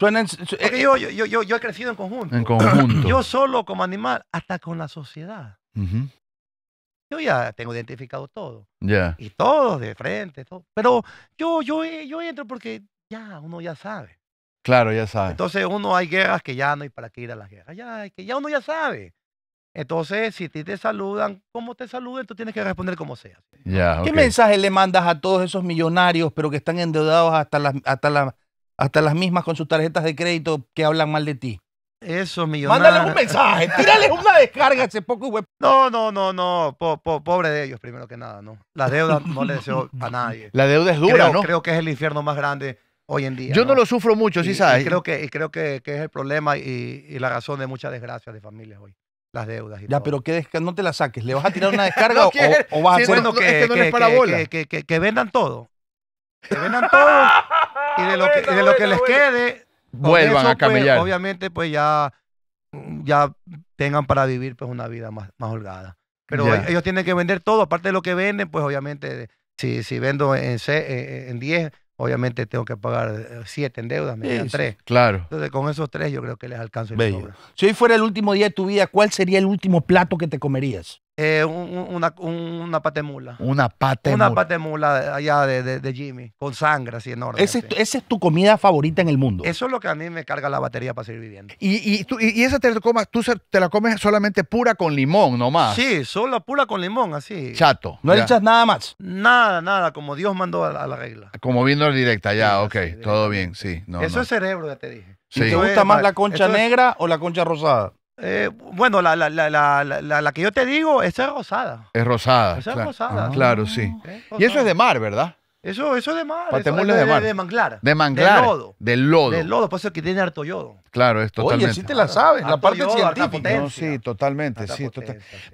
Eh, yo, yo, yo, he crecido en conjunto. En conjunto. yo solo como animal, hasta con la sociedad. Yo ya tengo identificado todo. Ya. Y todos de frente, Pero yo, yo, yo entro porque ya, uno ya sabe. Claro, ya sabe. Entonces uno hay guerras que ya no hay para qué ir a las guerras. Ya, que ya uno ya sabe. Entonces, si ti te saludan, cómo te saluden, tú tienes que responder como sea. ¿Qué mensaje le mandas a todos esos millonarios, pero que están endeudados hasta las, hasta la, hasta las mismas con sus tarjetas de crédito que hablan mal de ti? Eso, millonarios. Mándale un mensaje, tírales una descarga ese poco No, no, no, no. pobre de ellos, primero que nada, ¿no? La deuda no le deseo a nadie. La deuda es dura, ¿no? Creo que es el infierno más grande hoy en día. Yo no, lo sufro mucho, sí sabes. Y creo que, creo que, es el problema y, y la razón de muchas desgracias de familias hoy. Las deudas. ya, pero que no te las saques. ¿Le vas a tirar una descarga o, vas a hacer que, que, vendan todo? Que vendan todo y de lo que, les quede, vuelvan a pues, camellar. obviamente, pues ya, ya tengan para vivir pues una vida más, más holgada. Pero ellos tienen que vender todo, aparte de lo que venden, pues obviamente, si, si vendo en, en 10, obviamente tengo que pagar eh, siete en deudas, me quedan tres. Claro. Entonces, con esos tres yo creo que les alcanzo el Si hoy fuera el último día de tu vida, ¿cuál sería el último plato que te comerías? Eh, una, una patemula. Una patemula. Una patemula allá de, de, Jimmy, con sangre así enorme. Ese es, Esa es tu comida favorita en el mundo. Eso es lo que a mí me carga la batería para seguir viviendo. Y, tú, y esa te, tú te la comes solamente pura con limón nomás. Sí, solo pura con limón, así. Chato. ¿No le echas nada más? Nada, nada, como Dios mandó a, la regla. Como viendo directa, ya, ok, todo bien, sí. Eso es cerebro, ya te dije. ¿Te gusta más la concha negra o la concha rosada? Eh, bueno, la, que yo te digo, esa es rosada. Es rosada. claro. es rosada. claro, sí. Y eso es de mar, ¿verdad? Eso, eso es de mar. de, mar. De, manglar. De manglar. De lodo. De lodo. De lodo, que tiene harto yodo. Claro, es totalmente. Oye, sí te la sabes, la parte científica. No, sí, totalmente,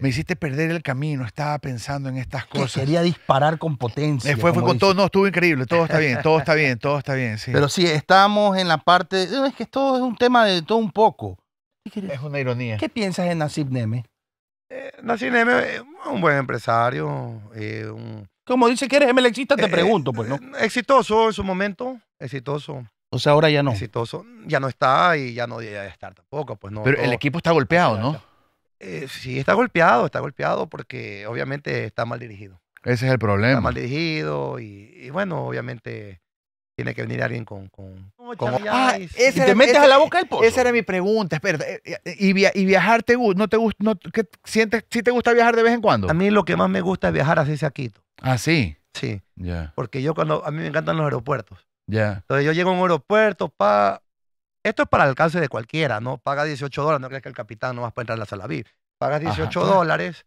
Me hiciste perder el camino, estaba pensando en estas cosas. Sería disparar con potencia. Fue, fue con todo, no, estuvo increíble, todo está bien, todo está bien, todo está bien, sí. Pero sí, estamos en la parte, es que todo es un tema de todo un poco. Es una ironía. ¿Qué piensas de Nasib Neme? Eh, Nasib Neme es un buen empresario. Eh, Como dice que eres MLXista, te eh, pregunto, pues, ¿no? Eh, exitoso en su momento, exitoso. O sea, ahora ya no. Exitoso. Ya no está y ya no debe estar tampoco. Pues Pero el equipo está golpeado, ¿no? Eh, sí, está golpeado, está golpeado porque obviamente está mal dirigido. Ese es el problema. Está mal dirigido y bueno, obviamente tiene que venir alguien con... con, ah, y te metes a la boca del pozo. Esa era mi pregunta, espera. Eh, eh, eh, ¿Y, viajar te gusta? ¿No te gusta? No, sientes, si te gusta viajar de vez en cuando? A mí lo que más me gusta es viajar así seaquito Quito. ¿Ah, sí? Sí. Ya. Porque yo cuando... A mí me encantan los aeropuertos. Ya. Entonces yo llego a un aeropuerto, pa... Esto es para el alcance de cualquiera, ¿no? Paga 18 dólares, no crees que el capitán no vas para entrar a la sala VIP. Pagas 18 dólares,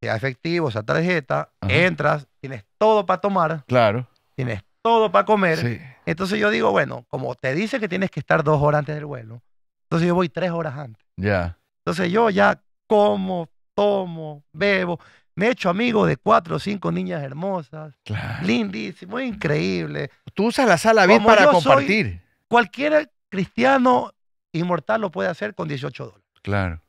sea efectivo, sea tarjeta, entras, tienes todo para tomar. Claro. Tienes todo para comer. Entonces yo digo, bueno, como te dice que tienes que estar dos horas antes del vuelo, entonces yo voy tres horas antes. Ya. Entonces yo ya como, tomo, bebo, me he hecho amigo de cuatro o cinco niñas hermosas, claro. lindísimo, increíble. Tú usas la sala bien para compartir. cualquier cristiano inmortal lo puede hacer con 18 dólares. Claro.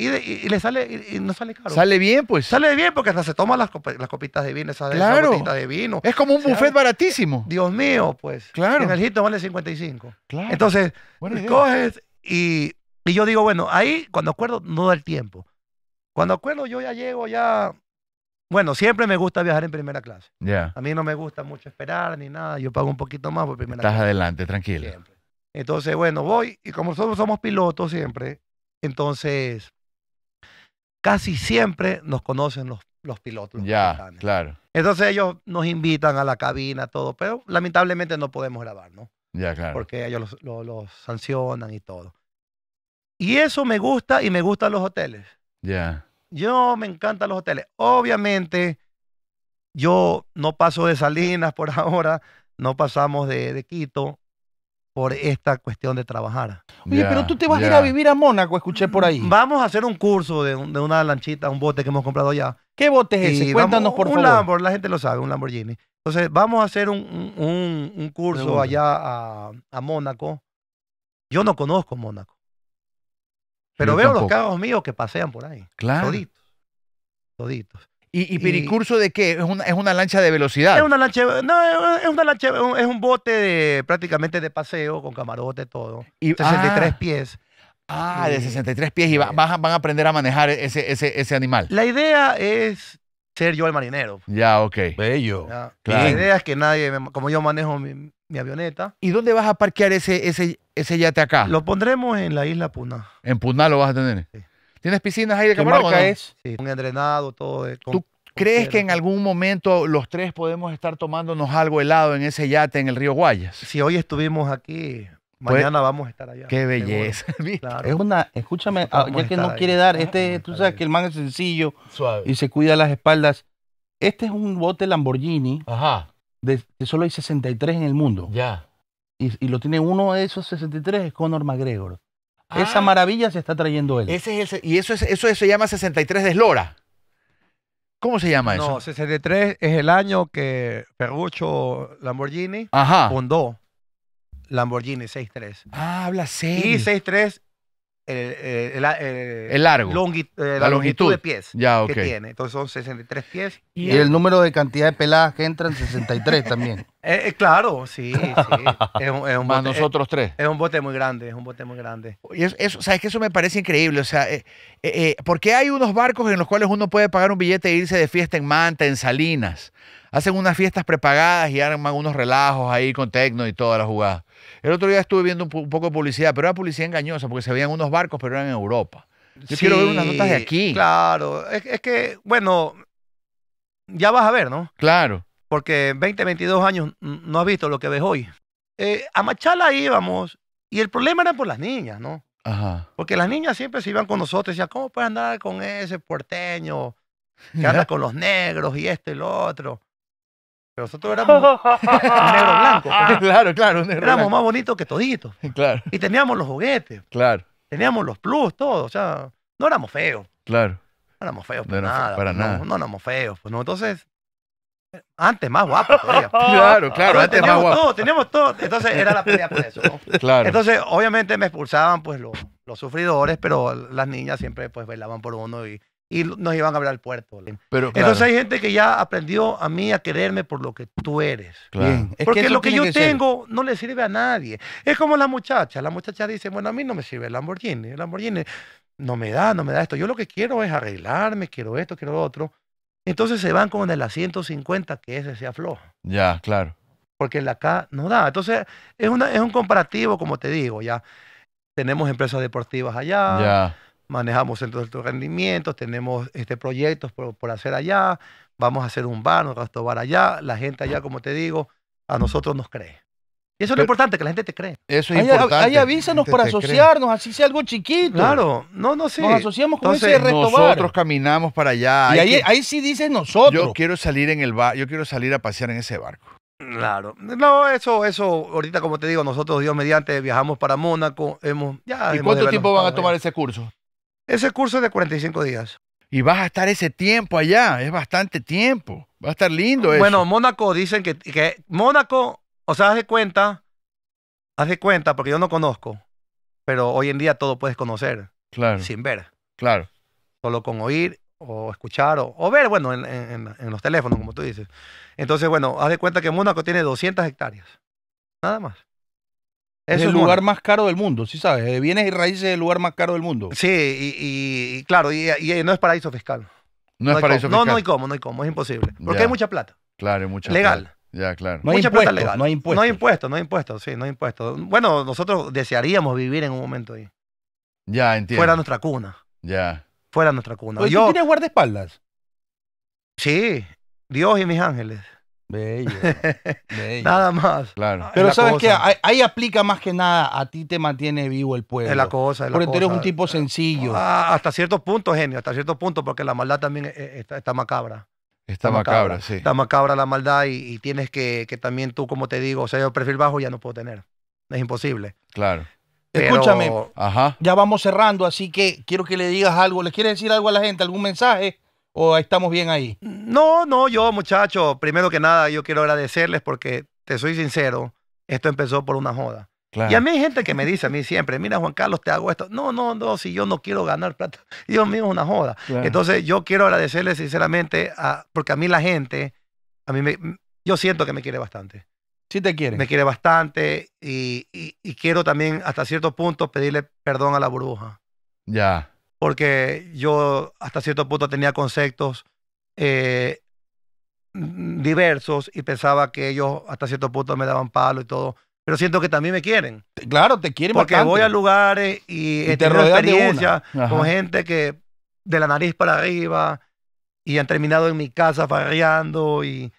Y, le sale, no sale caro. Sale bien, pues. Sale bien porque hasta se toman las, copitas de vino, esa claro. de vino. Es como un buffet baratísimo. Dios mío, pues. Claro. En el Hilton vale 55. Claro. Entonces, coges y, yo digo, bueno, ahí cuando acuerdo no da el tiempo. Cuando acuerdo yo ya llego ya bueno, siempre me gusta viajar en primera clase. ya A mí no me gusta mucho esperar ni nada. Yo pago un poquito más por primera Estás clase. Estás adelante, tranquilo. Entonces, bueno, voy y como nosotros somos pilotos siempre, entonces casi siempre nos conocen los, pilotos. Los ya, claro. Entonces ellos nos invitan a la cabina, todo, pero lamentablemente no podemos grabar, ¿no? Ya, claro. Porque ellos los, sancionan y todo. Y eso me gusta y me gustan los hoteles. Ya. Yo me encantan los hoteles. Obviamente, yo no paso de Salinas por ahora, no pasamos de, de Quito, por esta cuestión de trabajar. Oye, pero tú te vas a ir a vivir a Mónaco, escuché por ahí. Mm, vamos a hacer un curso de, una lanchita, un bote que hemos comprado ya. ¿Qué bote es ese? Cuéntanos, por favor. Un Lamborghini, la gente lo sabe, un Lamborghini. Entonces, vamos a hacer un, curso allá a, Mónaco. Yo no conozco Mónaco. Pero veo los carros míos que pasean por ahí. Toditos. Toditos. ¿Y, Piricurso de qué? ¿Es una, lancha de velocidad? Es una lancha, no, es una lancha, es un bote de, prácticamente de paseo con camarote, todo. Y, 63 ah. pies. Ah, de 63 pies y van, van a aprender a manejar ese, ese, animal. La idea es ser yo el marinero. Ya, ok. Bello. La idea es que nadie, como yo manejo mi, avioneta. ¿Y dónde vas a parquear ese, ese, ese yate acá? Lo pondremos en la isla Puna. En Puna lo vas a tener. Sí. ¿Tienes piscinas ahí de camarón? es? Un drenado, todo. Eh, ¿Tú crees que en algún momento los tres podemos estar tomándonos algo helado en ese yate en el río Guayas? Si hoy estuvimos aquí, pues, Mañana vamos a estar allá. Qué belleza. Es una, escúchame, ah, ya que no quiere dar, este, tú sabes que el man es sencillo y se cuida las espaldas. Este es un bote Lamborghini De, solo hay 63 en el mundo. Ya. Y, y, lo tiene uno de esos 63, es Conor McGregor. Esa maravilla se está trayendo él. y eso, es, eso se llama 63 de Eslora. ¿Cómo se llama eso? No, 63 es el año que Ferruccio Lamborghini fundó Lamborghini 63. Ah, habla 6. Y 6-3... Eh, eh, el, largo. Eh, la, longitud. de pies que tiene. Entonces son 63 pies. Y, el número de cantidad de peladas que entran, 63 también. claro, sí, sí. Es Más nosotros tres. Es un bote muy grande, es un bote muy grande. Y eso, ¿sabes que Eso me parece increíble. O sea, porque hay unos barcos en los cuales uno puede pagar un billete e irse de fiesta en Manta, en Salinas. Hacen unas fiestas prepagadas y arman unos relajos ahí con tecno y toda la jugada. El otro día estuve viendo un, poco de publicidad, pero era publicidad engañosa porque se veían unos barcos, pero eran en Europa. Yo quiero ver unas notas de aquí. Claro, es, que, bueno, ya vas a ver, ¿no? Claro. Porque 20, 22 años no has visto lo que ves hoy. Eh, a Machala íbamos y el problema era por las niñas, ¿no? Ajá. Porque las niñas siempre se iban con nosotros y decían, ¿cómo puedes andar con ese puerteño que anda con los negros y esto y lo otro? Nosotros éramos negro blanco. Pues. claro, claro. éramos más bonitos que toditos. Claro. Y teníamos los juguetes. Claro. Teníamos los plus, todo. O sea, no éramos feos. Claro. No éramos feos para nada. Pues, no, no, éramos feos. Pues, no, entonces, antes más guapos claro, claro. Antes teníamos más todo, teníamos todo. Entonces era la pelea por eso. Claro. Entonces, obviamente me expulsaban pues los, los sufridores, pero las niñas siempre pues bailaban por uno y y nos iban a hablar al puerto. Pero, Entonces hay gente que ya aprendió a mí a quererme por lo que tú eres. Porque lo que yo tengo no le sirve a nadie. Es como la muchacha. La muchacha dice, bueno, a mí no me sirve el Lamborghini. El Lamborghini no me da, no me da esto. Yo lo que quiero es arreglarme, quiero esto, quiero lo otro. Entonces se van con el A150, que ese sea flojo. Ya, claro. Porque la acá no da. Entonces es, una, es un comparativo, como te digo, ya. Tenemos empresas deportivas allá. Ya manejamos centros de rendimiento, tenemos este, proyectos por, hacer allá, vamos a hacer un bar, un bar allá, la gente allá, como te digo, a nosotros nos cree. Y eso es lo importante, que la gente te cree. Eso es importante. Ahí avísanos para asociarnos, así sea algo chiquito. Claro, no, no Sí. Nos asociamos con ese de Nosotros caminamos para allá. Y ahí, sí dices nosotros. Yo quiero salir en el bar, yo quiero salir a pasear en ese barco. Claro. No, eso, eso, ahorita como te digo, nosotros Dios mediante viajamos para Mónaco, hemos ¿Y cuánto tiempo van a tomar ese curso? Ese curso es de 45 días. Y vas a estar ese tiempo allá, es bastante tiempo. Va a estar lindo eso. Bueno, Mónaco dicen que, Mónaco, o sea, haz de cuenta, haz de cuenta, porque yo no conozco, pero hoy en día todo puedes conocer. Claro. Sin ver. Claro. Solo con oír o escuchar o, ver, bueno, en, en, los teléfonos, como tú dices. Entonces, bueno, haz de cuenta que Mónaco tiene 200 hectáreas. Nada más es el lugar más caro del mundo, sí sabes. De bienes y raíces es el lugar más caro del mundo. Sí, y, claro, y, no es paraíso fiscal. No, es paraíso fiscal. No, no hay cómo, no hay cómo, es imposible. Porque hay mucha plata. Claro, hay mucha Legal. Ya, claro. No hay, Mucha legal. no hay impuestos. No hay impuestos, no hay impuestos, sí, no hay impuestos. Bueno, nosotros desearíamos vivir en un momento ahí. Ya, entiendo. Fuera nuestra cuna. Ya. Fuera nuestra cuna. ¿Tú tienes guardaespaldas? Sí, Dios y mis ángeles. Bello, Nada más. Claro. Pero sabes que ahí, aplica más que nada, a ti te mantiene vivo el pueblo. Es la cosa, es la Porque tú eres un tipo sencillo. Ah, hasta cierto punto, genio, hasta cierto punto, porque la maldad también eh, eh, está, macabra. Está, macabra, sí. Está macabra la maldad y, tienes que, que, también tú, como te digo, o sea, perfil bajo ya no puedo tener. Es imposible. Claro. Escúchame, ya vamos cerrando, así que quiero que le digas algo. ¿Les quieres decir algo a la gente? ¿Algún mensaje? ¿O estamos bien ahí? No, no, yo muchacho, primero que nada yo quiero agradecerles porque te soy sincero, esto empezó por una joda. Y a mí hay gente que me dice a mí siempre, mira Juan Carlos, te hago esto. No, no, no, si yo no quiero ganar plata, Dios mío, es una joda. Entonces yo quiero agradecerles sinceramente, a, porque a mí la gente, a mí me, yo siento que me quiere bastante. Sí te quiere. Me quiere bastante y, y quiero también hasta cierto punto pedirle perdón a la bruja. Ya porque yo hasta cierto punto tenía conceptos eh, diversos y pensaba que ellos hasta cierto punto me daban palo y todo. Pero siento que también me quieren. Claro, te quieren Porque voy a lugares y, tengo con gente que de la nariz para arriba y han terminado en mi casa farreando y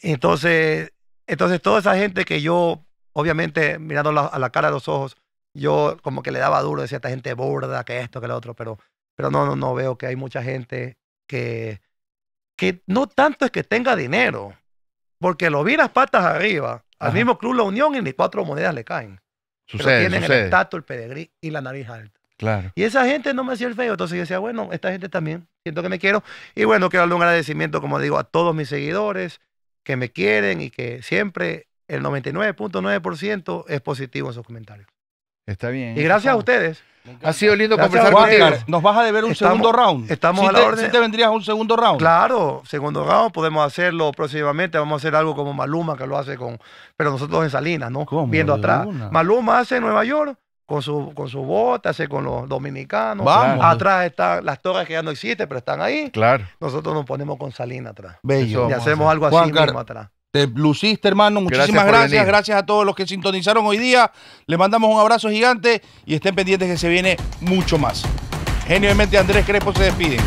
entonces, entonces toda esa gente que yo, obviamente mirando a la cara de los ojos, yo como que le daba duro, a esta gente borda, que esto, que lo otro, pero, pero no, no, no, veo que hay mucha gente que, que no tanto es que tenga dinero, porque lo vi las patas arriba, al mismo club La Unión y ni cuatro monedas le caen. Sucede, tienen el tato, el peregrí y la nariz alta. Claro. Y esa gente no me hacía el feo, entonces yo decía, bueno, esta gente también, siento que me quiero. Y bueno, quiero darle un agradecimiento, como digo, a todos mis seguidores que me quieren y que siempre el 99.9% es positivo en sus comentarios. Está bien. Y gracias a ustedes. Ha sido lindo conversar Nos vas a deber un segundo round. estamos a la te, orden. vendrías un segundo round. Claro, segundo round podemos hacerlo próximamente. Vamos a hacer algo como Maluma, que lo hace con. Pero nosotros en Salinas, ¿no? Viendo atrás. Maluma hace en Nueva York con su, con su bota, hace con los dominicanos. Atrás están las torres que ya no existen, pero están ahí. Claro. Nosotros nos ponemos con Salinas atrás. Bello. Y hacemos algo así mismo atrás luciste, hermano. Muchísimas gracias. Gracias, gracias, a todos los que sintonizaron hoy día. Les mandamos un abrazo gigante y estén pendientes que se viene mucho más. Genialmente Andrés Crespo se despide.